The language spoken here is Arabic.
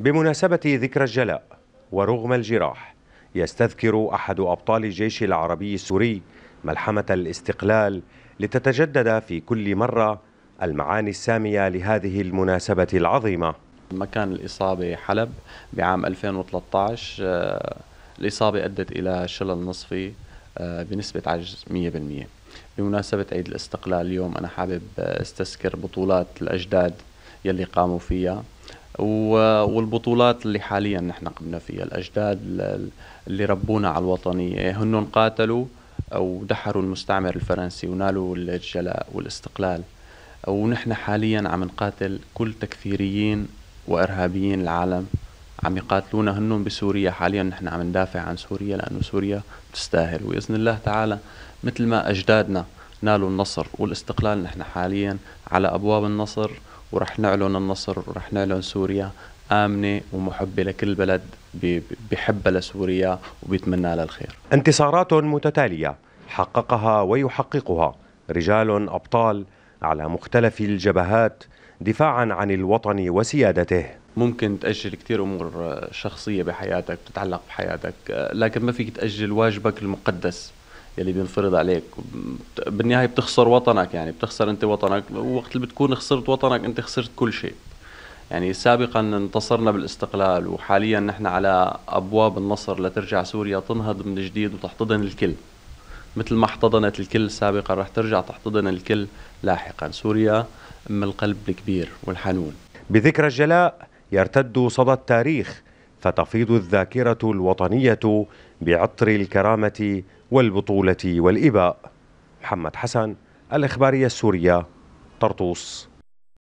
بمناسبة ذكرى الجلاء ورغم الجراح يستذكر أحد أبطال الجيش العربي السوري ملحمة الاستقلال لتتجدد في كل مرة المعاني السامية لهذه المناسبة العظيمة مكان الإصابة حلب بعام 2013 آه، الإصابة أدت إلى شلل نصفي آه، بنسبة عجز 100% بمناسبة عيد الاستقلال اليوم أنا حابب آه، استذكر بطولات الأجداد يلي قاموا فيها والبطولات اللي حاليا نحن قمنا فيها الاجداد اللي ربونا على الوطنيه هن قاتلوا ودحروا المستعمر الفرنسي ونالوا الجلاء والاستقلال ونحن حاليا عم نقاتل كل تكفيريين وارهابيين العالم عم يقاتلونا هن بسوريا حاليا نحن عم ندافع عن سوريا لانه سوريا تستاهل وباذن الله تعالى مثل ما اجدادنا نالوا النصر والاستقلال نحن حاليا على ابواب النصر وراح نعلن النصر وراح نعلن سوريا آمنة ومحبة لكل بلد بحبها لسوريا وبيتمنى لها الخير انتصارات متتالية حققها ويحققها رجال أبطال على مختلف الجبهات دفاعا عن الوطن وسيادته ممكن تأجل كثير أمور شخصية بحياتك تتعلق بحياتك لكن ما فيك تأجل واجبك المقدس يلي بينفرض عليك بالنهايه بتخسر وطنك يعني بتخسر انت وطنك وقت اللي بتكون خسرت وطنك انت خسرت كل شيء يعني سابقا انتصرنا بالاستقلال وحاليا نحن على ابواب النصر لترجع سوريا تنهض من جديد وتحتضن الكل مثل ما احتضنت الكل سابقا رح ترجع تحتضن الكل لاحقا سوريا ام القلب الكبير والحنون بذكرى الجلاء يرتد صدى التاريخ فتفيض الذاكره الوطنيه بعطر الكرامه والبطولة والإباء محمد حسن الإخبارية السورية طرطوس